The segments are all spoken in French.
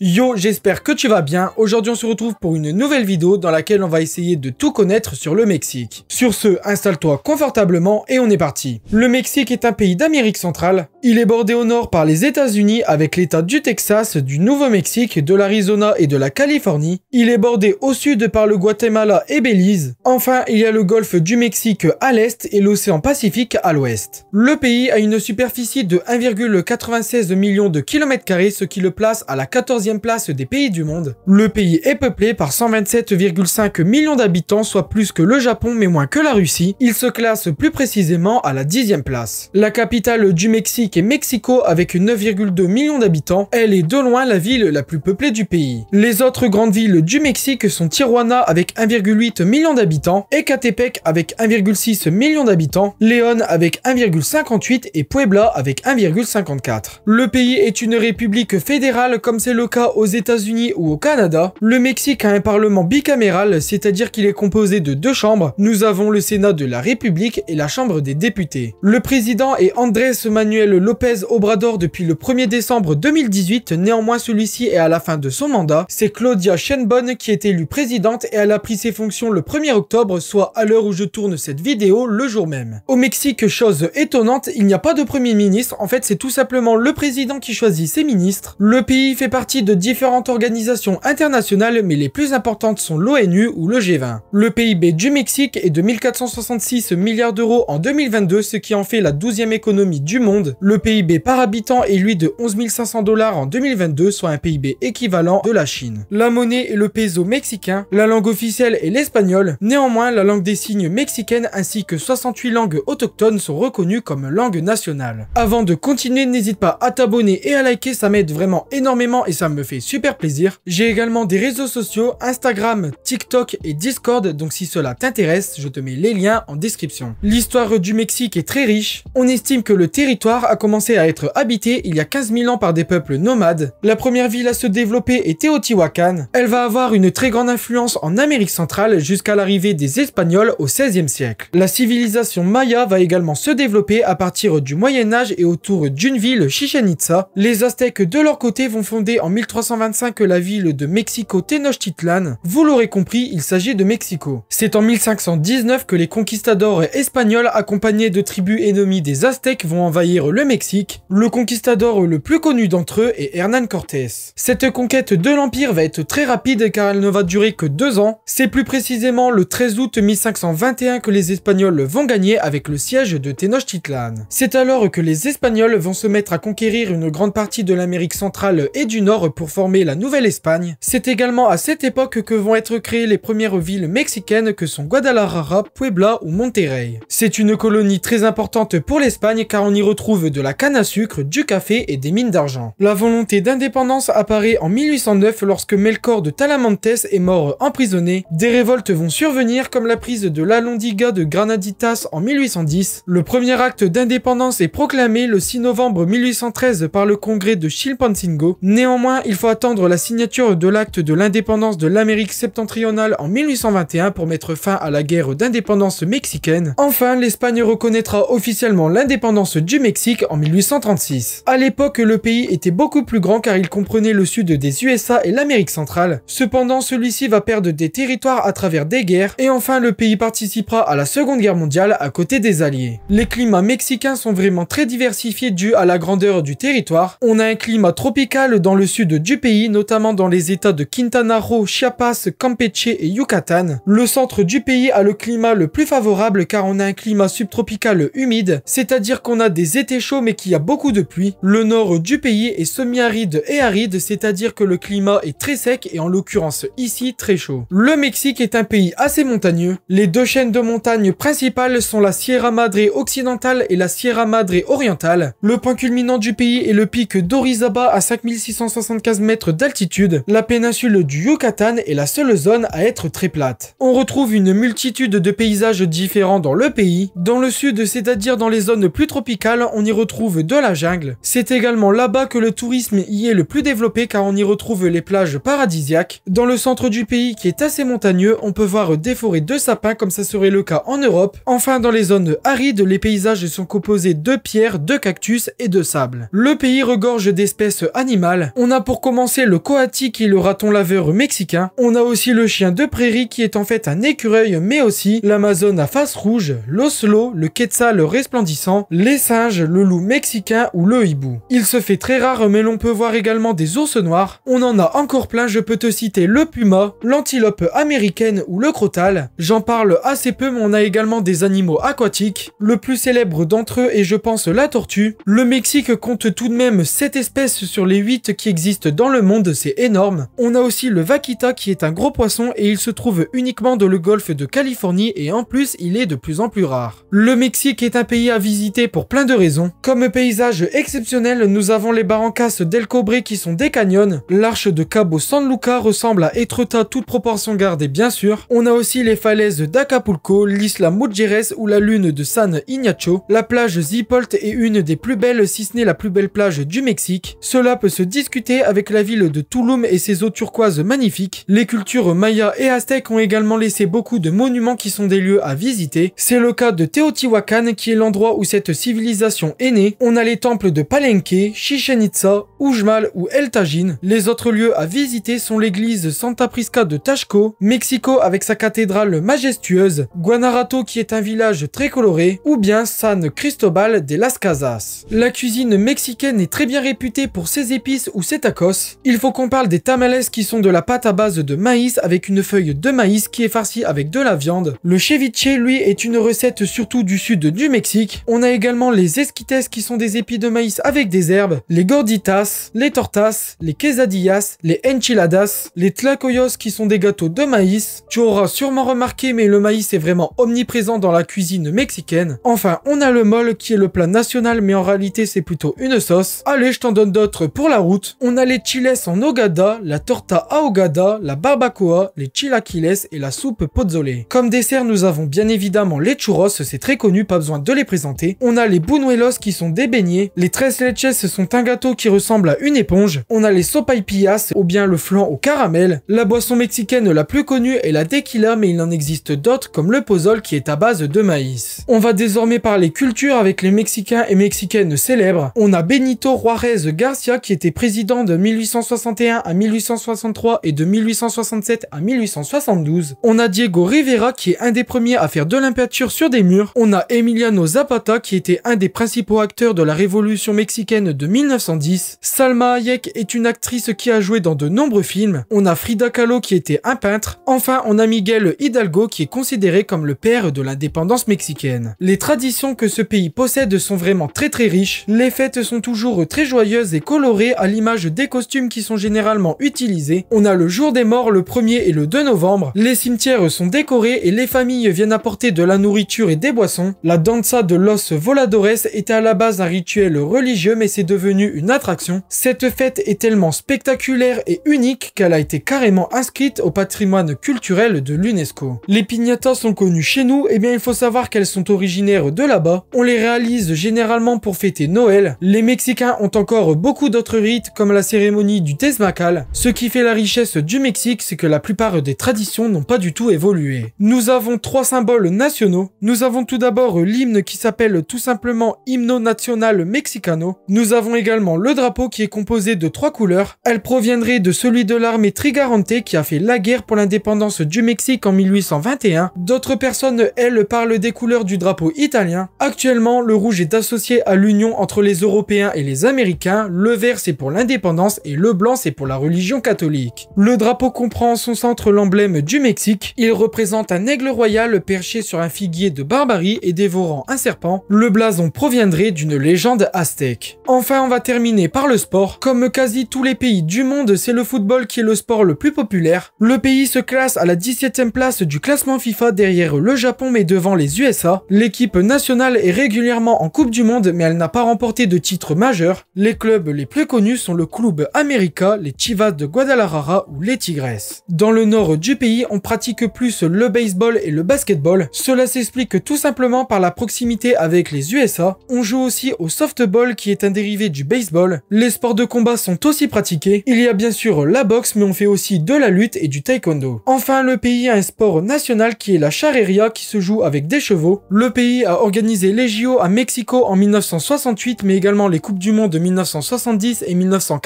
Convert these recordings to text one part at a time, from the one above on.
Yo, j'espère que tu vas bien. Aujourd'hui, on se retrouve pour une nouvelle vidéo dans laquelle on va essayer de tout connaître sur le Mexique. Sur ce, installe-toi confortablement et on est parti. Le Mexique est un pays d'Amérique centrale. Il est bordé au nord par les États-Unis avec l'État du Texas, du Nouveau-Mexique, de l'Arizona et de la Californie. Il est bordé au sud par le Guatemala et Belize. Enfin, il y a le golfe du Mexique à l'est et l'océan Pacifique à l'ouest. Le pays a une superficie de 1,96 million de kilomètres carrés, ce qui le place à la 14e place des pays du monde, le pays est peuplé par 127,5 millions d'habitants, soit plus que le Japon mais moins que la Russie. Il se classe plus précisément à la dixième place. La capitale du Mexique est Mexico avec 9,2 millions d'habitants. Elle est de loin la ville la plus peuplée du pays. Les autres grandes villes du Mexique sont Tijuana avec 1,8 million d'habitants, Ecatepec avec 1,6 million d'habitants, León avec 1,58 et Puebla avec 1,54. Le pays est une république fédérale comme c'est le cas aux États-Unis ou au Canada, le Mexique a un parlement bicaméral, c'est-à-dire qu'il est composé de deux chambres. Nous avons le Sénat de la République et la Chambre des députés. Le président est Andrés Manuel López Obrador depuis le 1er décembre 2018, néanmoins celui-ci est à la fin de son mandat. C'est Claudia Sheinbaum qui est élue présidente et elle a pris ses fonctions le 1er octobre, soit à l'heure où je tourne cette vidéo, le jour même. Au Mexique, chose étonnante, il n'y a pas de premier ministre, en fait c'est tout simplement le président qui choisit ses ministres. Le pays fait partie de différentes organisations internationales, mais les plus importantes sont l'ONU ou le G20. Le PIB du Mexique est de 1466 milliards d'euros en 2022, ce qui en fait la 12e économie du monde. Le PIB par habitant est lui de 11 500 dollars en 2022, soit un PIB équivalent de la Chine. La monnaie est le peso mexicain, la langue officielle est l'espagnol, néanmoins la langue des signes mexicaine ainsi que 68 langues autochtones sont reconnues comme langue nationale. Avant de continuer, n'hésite pas à t'abonner et à liker, ça m'aide vraiment énormément et ça me fait super plaisir. J'ai également des réseaux sociaux, Instagram, TikTok et Discord, donc si cela t'intéresse, je te mets les liens en description. L'histoire du Mexique est très riche. On estime que le territoire a commencé à être habité il y a 15 000 ans par des peuples nomades. La première ville à se développer est Teotihuacan. Elle va avoir une très grande influence en Amérique centrale jusqu'à l'arrivée des Espagnols au 16e siècle. La civilisation maya va également se développer à partir du Moyen Âge et autour d'une ville, Chichen Itza. Les Aztèques de leur côté vont fonder en 1325 la ville de Mexico Tenochtitlan, vous l'aurez compris, il s'agit de Mexico. C'est en 1519 que les conquistadors espagnols accompagnés de tribus ennemies des Aztèques vont envahir le Mexique. Le conquistador le plus connu d'entre eux est Hernán Cortés. Cette conquête de l'Empire va être très rapide car elle ne va durer que deux ans. C'est plus précisément le 13 août 1521 que les Espagnols vont gagner avec le siège de Tenochtitlan. C'est alors que les Espagnols vont se mettre à conquérir une grande partie de l'Amérique centrale et du Nord pour former la Nouvelle-Espagne. C'est également à cette époque que vont être créées les premières villes mexicaines que sont Guadalajara, Puebla ou Monterrey. C'est une colonie très importante pour l'Espagne car on y retrouve de la canne à sucre, du café et des mines d'argent. La volonté d'indépendance apparaît en 1809 lorsque Melchor de Talamantes est mort emprisonné. Des révoltes vont survenir comme la prise de l'Alondiga de Granaditas en 1810. Le premier acte d'indépendance est proclamé le 6 novembre 1813 par le congrès de Chilpancingo. Néanmoins, il faut attendre la signature de l'acte de l'indépendance de l'Amérique septentrionale en 1821 pour mettre fin à la guerre d'indépendance mexicaine. Enfin, l'Espagne reconnaîtra officiellement l'indépendance du Mexique en 1836. À l'époque, le pays était beaucoup plus grand car il comprenait le sud des USA et l'Amérique centrale. Cependant, celui-ci va perdre des territoires à travers des guerres et enfin le pays participera à la Seconde Guerre mondiale à côté des Alliés. Les climats mexicains sont vraiment très diversifiés dû à la grandeur du territoire. On a un climat tropical dans le sud du pays, notamment dans les états de Quintana Roo, Chiapas, Campeche et Yucatan. Le centre du pays a le climat le plus favorable car on a un climat subtropical humide, c'est-à-dire qu'on a des étés chauds mais qu'il y a beaucoup de pluie. Le nord du pays est semi-aride et aride, c'est-à-dire que le climat est très sec et en l'occurrence ici très chaud. Le Mexique est un pays assez montagneux. Les deux chaînes de montagnes principales sont la Sierra Madre occidentale et la Sierra Madre orientale. Le point culminant du pays est le pic d'Orizaba à 5660 15 mètres d'altitude, la péninsule du Yucatan est la seule zone à être très plate. On retrouve une multitude de paysages différents dans le pays. Dans le sud, c'est-à-dire dans les zones plus tropicales, on y retrouve de la jungle. C'est également là-bas que le tourisme y est le plus développé car on y retrouve les plages paradisiaques. Dans le centre du pays qui est assez montagneux, on peut voir des forêts de sapins comme ça serait le cas en Europe. Enfin, dans les zones arides, les paysages sont composés de pierres, de cactus et de sable. Le pays regorge d'espèces animales. On a pour commencer le coati qui est le raton laveur mexicain. On a aussi le chien de prairie qui est en fait un écureuil mais aussi l'Amazone à face rouge, l'oslo, le quetzal resplendissant, les singes, le loup mexicain ou le hibou. Il se fait très rare mais l'on peut voir également des ours noirs. On en a encore plein, je peux te citer le puma, l'antilope américaine ou le crotal. J'en parle assez peu mais on a également des animaux aquatiques. Le plus célèbre d'entre eux est je pense la tortue. Le Mexique compte tout de même 7 espèces sur les 8 qui existent dans le monde, c'est énorme. On a aussi le vaquita qui est un gros poisson et il se trouve uniquement dans le golfe de Californie et en plus il est de plus en plus rare. Le Mexique est un pays à visiter pour plein de raisons. Comme paysage exceptionnel, nous avons les barrancas d'El Cobre qui sont des canyons, l'arche de Cabo San Luca ressemble à Etretat toute proportion gardée bien sûr, on a aussi les falaises d'Acapulco, l'isla Mujeres ou la lune de San Ignacio, la plage Zipolt est une des plus belles si ce n'est la plus belle plage du Mexique. Cela peut se discuter avec la ville de Tulum et ses eaux turquoises magnifiques. Les cultures maya et aztèques ont également laissé beaucoup de monuments qui sont des lieux à visiter. C'est le cas de Teotihuacan qui est l'endroit où cette civilisation est née. On a les temples de Palenque, Chichen Itza, Uxmal ou El Tajin. Les autres lieux à visiter sont l'église Santa Prisca de Taxco, Mexico avec sa cathédrale majestueuse, Guanarato qui est un village très coloré, ou bien San Cristobal de Las Casas. La cuisine mexicaine est très bien réputée pour ses épices ou ses tacos il faut qu'on parle des tamales qui sont de la pâte à base de maïs avec une feuille de maïs qui est farcie avec de la viande. Le ceviche, lui, est une recette surtout du sud du Mexique. On a également les esquites qui sont des épis de maïs avec des herbes, les gorditas, les tortas, les quesadillas, les enchiladas, les tlacoyos qui sont des gâteaux de maïs. Tu auras sûrement remarqué, mais le maïs est vraiment omniprésent dans la cuisine mexicaine. Enfin, on a le mole qui est le plat national, mais en réalité c'est plutôt une sauce. Allez, je t'en donne d'autres pour la route a les chiles en Ogada, la torta ahogada, la barbacoa, les chilaquiles et la soupe pozole. Comme dessert, nous avons bien évidemment les churros, c'est très connu, pas besoin de les présenter. On a les bunuelos qui sont des beignets. Les tres leches sont un gâteau qui ressemble à une éponge. On a les sopaipillas ou bien le flan au caramel. La boisson mexicaine la plus connue est la tequila, mais il en existe d'autres comme le pozole qui est à base de maïs. On va désormais parler culture avec les Mexicains et Mexicaines célèbres. On a Benito Juarez Garcia qui était président de 1861 à 1863 et de 1867 à 1872. On a Diego Rivera qui est un des premiers à faire de l'impeinture sur des murs. On a Emiliano Zapata qui était un des principaux acteurs de la révolution mexicaine de 1910. Salma Hayek est une actrice qui a joué dans de nombreux films. On a Frida Kahlo qui était un peintre. Enfin, on a Miguel Hidalgo qui est considéré comme le père de l'indépendance mexicaine. Les traditions que ce pays possède sont vraiment très très riches. Les fêtes sont toujours très joyeuses et colorées à l'image costumes qui sont généralement utilisés. On a le jour des morts le 1er et le 2 novembre. Les cimetières sont décorés et les familles viennent apporter de la nourriture et des boissons. La danza de Los Voladores était à la base un rituel religieux mais c'est devenu une attraction. Cette fête est tellement spectaculaire et unique qu'elle a été carrément inscrite au patrimoine culturel de l'UNESCO. Les piñatas sont connues chez nous, et eh bien il faut savoir qu'elles sont originaires de là-bas. On les réalise généralement pour fêter Noël. Les Mexicains ont encore beaucoup d'autres rites comme la cérémonie du Tezmacal, ce qui fait la richesse du Mexique, c'est que la plupart des traditions n'ont pas du tout évolué. Nous avons trois symboles nationaux. Nous avons tout d'abord l'hymne qui s'appelle tout simplement Hymno Nacional Mexicano. Nous avons également le drapeau qui est composé de trois couleurs. Elle proviendrait de celui de l'armée Trigarante qui a fait la guerre pour l'indépendance du Mexique en 1821. D'autres personnes, elles, parlent des couleurs du drapeau italien. Actuellement, le rouge est associé à l'union entre les Européens et les Américains. Le vert, c'est pour l'indépendance et le blanc c'est pour la religion catholique. Le drapeau comprend en son centre l'emblème du Mexique, il représente un aigle royal perché sur un figuier de barbarie et dévorant un serpent, le blason proviendrait d'une légende aztèque. Enfin on va terminer par le sport, comme quasi tous les pays du monde c'est le football qui est le sport le plus populaire, le pays se classe à la 17ème place du classement FIFA derrière le Japon mais devant les USA, l'équipe nationale est régulièrement en Coupe du Monde mais elle n'a pas remporté de titre majeur, les clubs les plus connus sont le club América, les Chivas de Guadalajara ou les Tigresses. Dans le nord du pays, on pratique plus le baseball et le basketball. Cela s'explique tout simplement par la proximité avec les USA. On joue aussi au softball qui est un dérivé du baseball. Les sports de combat sont aussi pratiqués. Il y a bien sûr la boxe mais on fait aussi de la lutte et du taekwondo. Enfin, le pays a un sport national qui est la charreria qui se joue avec des chevaux. Le pays a organisé les JO à Mexico en 1968 mais également les Coupes du Monde de 1970 et 1980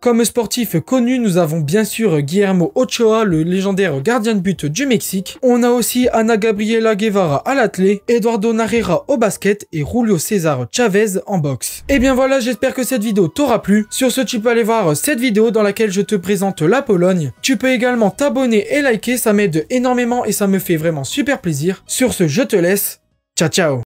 comme sportif connu, nous avons bien sûr Guillermo Ochoa, le légendaire gardien de but du Mexique. On a aussi Ana Gabriela Guevara à l'athlé, Eduardo Nareira au basket et Julio César Chavez en boxe. Et eh bien voilà, j'espère que cette vidéo t'aura plu. Sur ce, tu peux aller voir cette vidéo dans laquelle je te présente la Pologne. Tu peux également t'abonner et liker, ça m'aide énormément et ça me fait vraiment super plaisir. Sur ce, je te laisse. Ciao ciao